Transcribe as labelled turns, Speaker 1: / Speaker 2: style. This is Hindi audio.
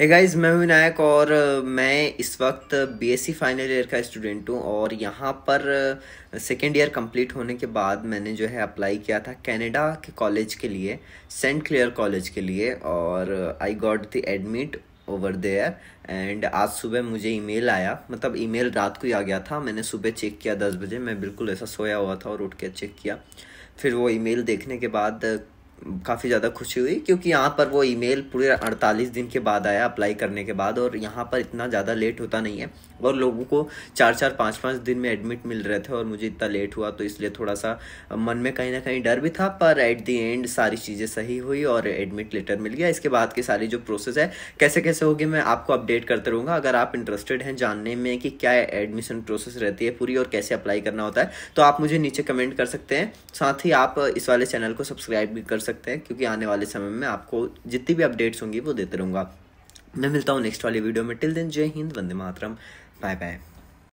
Speaker 1: हे hey गाइस मैं हूं विनायक और मैं इस वक्त बीएससी फाइनल ईयर का स्टूडेंट हूं और यहां पर सेकेंड ईयर कंप्लीट होने के बाद मैंने जो है अप्लाई किया था कनाडा के कॉलेज के लिए सेंट क्लियर कॉलेज के लिए और I got the admit over there and आज सुबह मुझे ईमेल आया मतलब ईमेल रात को ही आ गया था मैंने सुबह चेक किया दस बजे मैं बिल्कुल ऐसा सोया हुआ था और उठ के चेक किया फिर वो ईमेल देखने के बाद काफ़ी ज़्यादा खुशी हुई क्योंकि यहाँ पर वो ईमेल पूरे 48 दिन के बाद आया अप्लाई करने के बाद और यहाँ पर इतना ज़्यादा लेट होता नहीं है और लोगों को चार चार पाँच पाँच दिन में एडमिट मिल रहे थे और मुझे इतना लेट हुआ तो इसलिए थोड़ा सा मन में कहीं ना कहीं डर भी था पर एट दी एंड सारी चीज़ें सही हुई और एडमिट लेटर मिल गया इसके बाद की सारी जो प्रोसेस है कैसे कैसे होगी मैं आपको अपडेट करते रहूँगा अगर आप इंटरेस्टेड हैं जानने में कि क्या एडमिशन प्रोसेस रहती है पूरी और कैसे अप्लाई करना होता है तो आप मुझे नीचे कमेंट कर सकते हैं साथ ही आप इस वाले चैनल को सब्सक्राइब भी कर सकते हैं क्योंकि आने वाले समय में आपको जितनी भी अपडेट्स होंगी वो देते रहूँगा मैं मिलता हूँ नेक्स्ट वाली वीडियो में टिल दिन जय हिंद वंदे मातरम बाय बाय